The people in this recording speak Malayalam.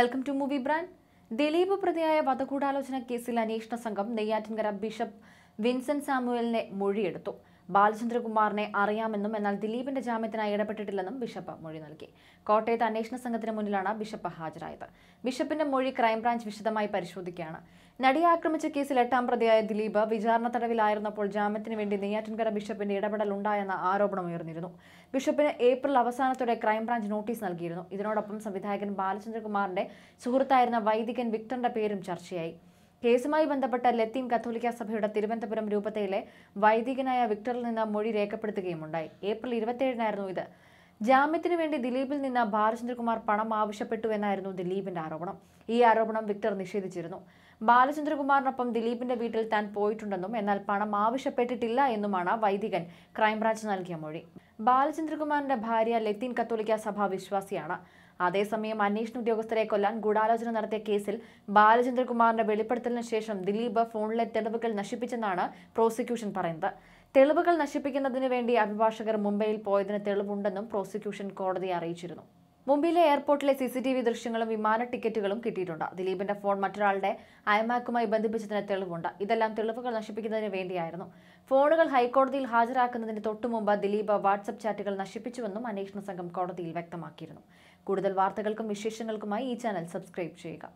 welcome to movie brand Dileep പ്രതിയായ വധഗൂഢാലോചന കേസിൽ അന്വേഷണ സംഘം നെയ്യാറ്റിൻകര ബിഷപ്പ് വിൻസെന്റ് സാമുവലിനെ മൊഴിയെടുത്തു ബാലചന്ദ്രകുമാറിനെ അറിയാമെന്നും എന്നാൽ ദിലീപിന്റെ ജാമ്യത്തിനായി ഇടപെട്ടിട്ടില്ലെന്നും ബിഷപ്പ് മൊഴി നൽകി കോട്ടയത്ത് അന്വേഷണ സംഘത്തിന് മുന്നിലാണ് ബിഷപ്പ് ഹാജരായത് ബിഷപ്പിന്റെ മൊഴി ക്രൈംബ്രാഞ്ച് വിശദമായി പരിശോധിക്കുകയാണ് നടിയെ ആക്രമിച്ച കേസിൽ എട്ടാം പ്രതിയായ ദിലീപ് വിചാരണ തടവിലായിരുന്നപ്പോൾ ജാമ്യത്തിന് വേണ്ടി നെയ്യാറ്റിൻകര ബിഷപ്പിന്റെ ഇടപെടൽ ഉണ്ടായെന്ന ആരോപണം ഉയർന്നിരുന്നു ബിഷപ്പിന് ഏപ്രിൽ അവസാനത്തോടെ ക്രൈംബ്രാഞ്ച് നോട്ടീസ് നൽകിയിരുന്നു ഇതിനോടൊപ്പം സംവിധായകൻ ബാലചന്ദ്രകുമാറിന്റെ സുഹൃത്തായിരുന്ന വൈദികൻ വിക്ടറിന്റെ പേരും ചർച്ചയായി കേസുമായി ബന്ധപ്പെട്ട ലത്തീം കത്തോലിക്ക സഭയുടെ തിരുവനന്തപുരം രൂപതയിലെ വൈദികനായ വിക്ടറിൽ നിന്ന് മൊഴി രേഖപ്പെടുത്തുകയുമുണ്ടായി ഏപ്രിൽ ഇരുപത്തിയേഴിനായിരുന്നു ഇത് ജാമ്യത്തിനു വേണ്ടി ദിലീപിൽ നിന്ന് ബാലചന്ദ്രകുമാർ പണം ആവശ്യപ്പെട്ടു എന്നായിരുന്നു ദിലീപിന്റെ ആരോപണം ഈ ആരോപണം വിക്ടർ നിഷേധിച്ചിരുന്നു ബാലചന്ദ്രകുമാറിനൊപ്പം ദിലീപിന്റെ വീട്ടിൽ താൻ പോയിട്ടുണ്ടെന്നും എന്നാൽ പണം ആവശ്യപ്പെട്ടിട്ടില്ല എന്നുമാണ് വൈദികൻ ക്രൈംബ്രാഞ്ച് നൽകിയ മൊഴി ബാലചന്ദ്രകുമാറിന്റെ ഭാര്യ ലത്തീൻ കത്തോലിക്ക സഭാ വിശ്വാസിയാണ് അതേസമയം അന്വേഷണ ഉദ്യോഗസ്ഥരെ കൊല്ലാൻ ഗൂഢാലോചന നടത്തിയ കേസിൽ ബാലചന്ദ്രകുമാറിന്റെ വെളിപ്പെടുത്തലിന് ശേഷം ദിലീപ് ഫോണിലെ തെളിവുകൾ നശിപ്പിച്ചെന്നാണ് പ്രോസിക്യൂഷൻ പറയുന്നത് തെളിവുകൾ നശിപ്പിക്കുന്നതിന് വേണ്ടി അഭിഭാഷകർ മുംബൈയിൽ പോയതിന് തെളിവുണ്ടെന്നും പ്രോസിക്യൂഷൻ കോടതിയെ അറിയിച്ചിരുന്നു മുംബൈയിലെ എയർപോർട്ടിലെ സി സി ടി വി ദൃശ്യങ്ങളും വിമാന ടിക്കറ്റുകളും കിട്ടിയിട്ടുണ്ട് ദിലീപിന്റെ ഫോൺ മറ്റൊരാളുടെ അയമാക്കുമായി ബന്ധിപ്പിച്ചതിന് തെളിവുണ്ട് ഇതെല്ലാം തെളിവുകൾ നശിപ്പിക്കുന്നതിന് വേണ്ടിയായിരുന്നു ഫോണുകൾ ഹൈക്കോടതിയിൽ ഹാജരാക്കുന്നതിന് തൊട്ടുമുമ്പ് ദിലീപ് വാട്സപ്പ് ചാറ്റുകൾ നശിപ്പിച്ചുവെന്നും അന്വേഷണ സംഘം കോടതിയിൽ വ്യക്തമാക്കിയിരുന്നു കൂടുതൽ വാർത്തകൾക്കും വിശേഷങ്ങൾക്കുമായി ഈ ചാനൽ സബ്സ്ക്രൈബ് ചെയ്യുക